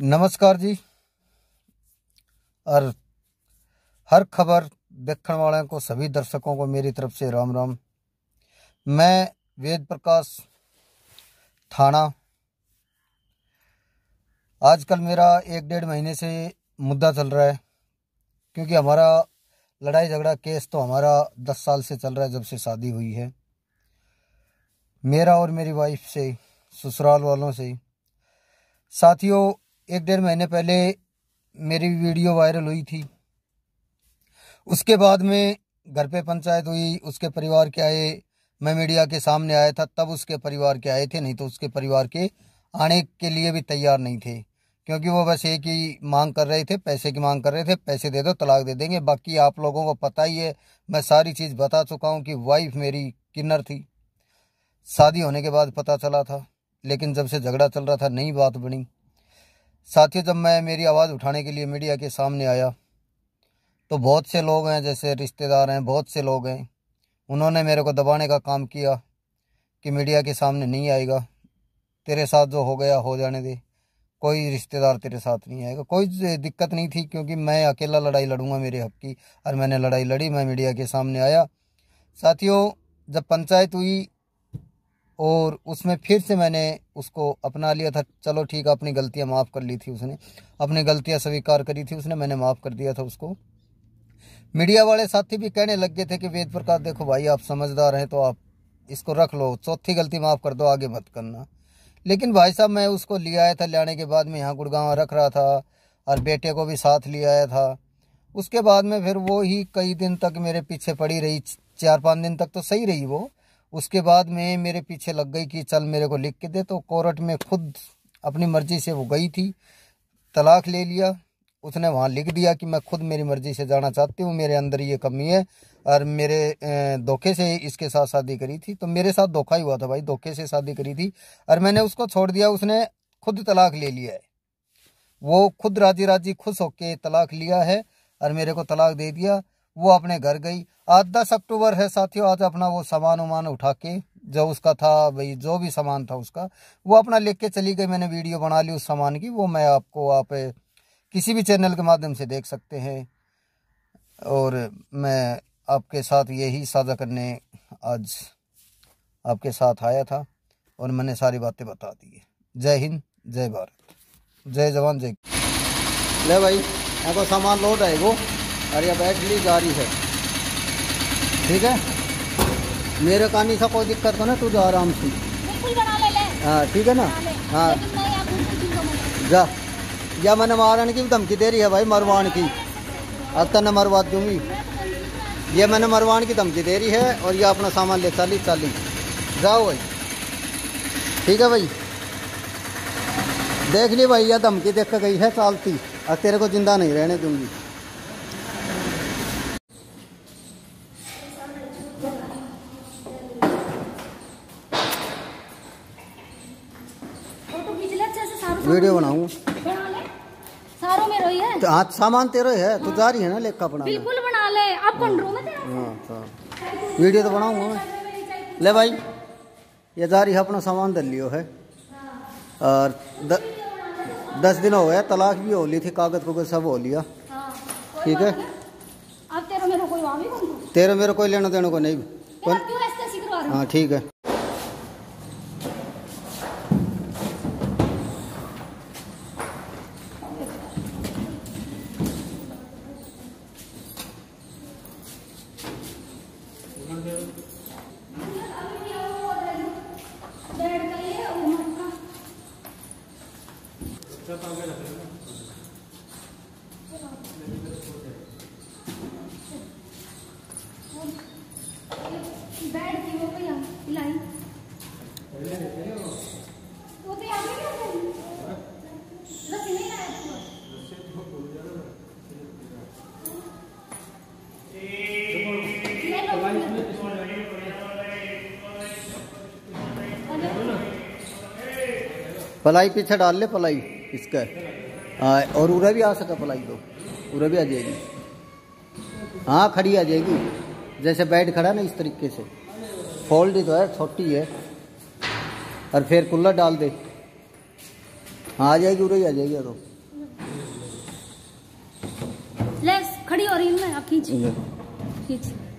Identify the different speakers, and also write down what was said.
Speaker 1: नमस्कार जी और हर खबर देखने वाले को सभी दर्शकों को मेरी तरफ से राम राम मैं वेद प्रकाश थाना आजकल मेरा एक डेढ़ महीने से मुद्दा चल रहा है क्योंकि हमारा लड़ाई झगड़ा केस तो हमारा दस साल से चल रहा है जब से शादी हुई है मेरा और मेरी वाइफ से ससुराल वालों से साथियों एक डेढ़ महीने पहले मेरी वीडियो वायरल हुई थी उसके बाद में घर पे पंचायत हुई उसके परिवार के आए मैं मीडिया के सामने आया था तब उसके परिवार के आए थे नहीं तो उसके परिवार के आने के लिए भी तैयार नहीं थे क्योंकि वो बस एक ही मांग कर रहे थे पैसे की मांग कर रहे थे पैसे दे दो तलाक दे देंगे बाकी आप लोगों को पता ही है मैं सारी चीज़ बता चुका हूँ कि वाइफ मेरी किन्नर थी शादी होने के बाद पता चला था लेकिन जब से झगड़ा चल रहा था नई बात बनी साथियों जब मैं मेरी आवाज़ उठाने के लिए मीडिया के सामने आया तो बहुत से लोग हैं जैसे रिश्तेदार हैं बहुत से लोग हैं उन्होंने मेरे को दबाने का काम किया कि मीडिया के सामने नहीं आएगा तेरे साथ जो हो गया हो जाने दे कोई रिश्तेदार तेरे साथ नहीं आएगा कोई दिक्कत नहीं थी क्योंकि मैं अकेला लड़ाई लड़ूंगा मेरे हक की और मैंने लड़ाई लड़ी मैं मीडिया के सामने आया साथियों जब पंचायत हुई और उसमें फिर से मैंने उसको अपना लिया था चलो ठीक है अपनी गलतियाँ माफ़ कर ली थी उसने अपनी गलतियाँ स्वीकार करी थी उसने मैंने माफ़ कर दिया था उसको मीडिया वाले साथी भी कहने लग गए थे कि वेद प्रकाश देखो भाई आप समझदार हैं तो आप इसको रख लो चौथी गलती माफ़ कर दो आगे मत करना लेकिन भाई साहब मैं उसको ले आया था लाने के बाद में यहाँ गुड़गांव रख रहा था और बेटे को भी साथ ले आया था उसके बाद में फिर वो ही कई दिन तक मेरे पीछे पड़ी रही चार पाँच दिन तक तो सही रही वो उसके बाद में मेरे पीछे लग गई कि चल मेरे को लिख के दे तो कोर्ट में खुद अपनी मर्ज़ी से वो गई थी तलाक ले लिया उसने वहाँ लिख दिया कि मैं खुद मेरी मर्ज़ी से जाना चाहती हूँ मेरे अंदर ये कमी है और मेरे धोखे से इसके साथ शादी करी थी तो मेरे साथ धोखा ही हुआ था भाई धोखे से शादी करी थी और मैंने उसको छोड़ दिया उसने खुद तलाक ले लिया है वो खुद राजी राजी खुश होके तलाक लिया है और मेरे को तलाक दे दिया वो अपने घर गई आज दस अक्टूबर है साथियों आज अपना वो सामान उमान उठा के जो उसका था भाई जो भी सामान था उसका वो अपना लेके चली गई मैंने वीडियो बना ली उस सामान की वो मैं आपको आप किसी भी चैनल के माध्यम से देख सकते हैं और मैं आपके साथ यही साझा करने आज आपके साथ आया था और मैंने सारी बातें बता दी है जय हिंद जय भारत जय जवान जय ले भाई तो सामान लोड आएगा और यह बैग ली जा रही है ठीक है मेरे कहानी सा कोई दिक्कत हो तो ना तू जा आराम से हाँ ठीक है ना हाँ जा या मैंने मारने की भी धमकी दे रही है भाई मरवान की अब तक न मरवा दूंगी ये मैंने मरवान की धमकी दे रही है और ये अपना सामान ले चाली चाली जाओ भाई ठीक है भाई देख ली भाई यह धमकी देख गई है चालती अब तेरे को जिंदा नहीं रहने दूंगी वीडियो बनाऊंगा सारो में रोई है तो हाथ सामान तेरो है तू हाँ। जा रही है ना लेखा बना बिल्कुल बना ले आप में तेरा हाँ, तो वीडियो तो बनाऊंगा ले भाई ये जा रही है अपना सामान दल लियो है और द, दस दिन हो गया तलाक भी हो ली थी कागज कुगज सब हो लिया हाँ, ठीक है तेरा मेरा कोई लेना देना को नहीं हाँ ठीक है पलाई पीछे डाल ले पलाई इसका हाँ और उरा भी आ सका पलाई तो उरा भी आ जाएगी हाँ खड़ी आ जाएगी जैसे बेड खड़ा ना इस तरीके से फोल्ड ही तो है छोटी है और फिर कुल्ला डाल दे हाँ आ जाएगी उरा ही आ जाएगी तो खड़ी हो रही है मैं आप खींच खींच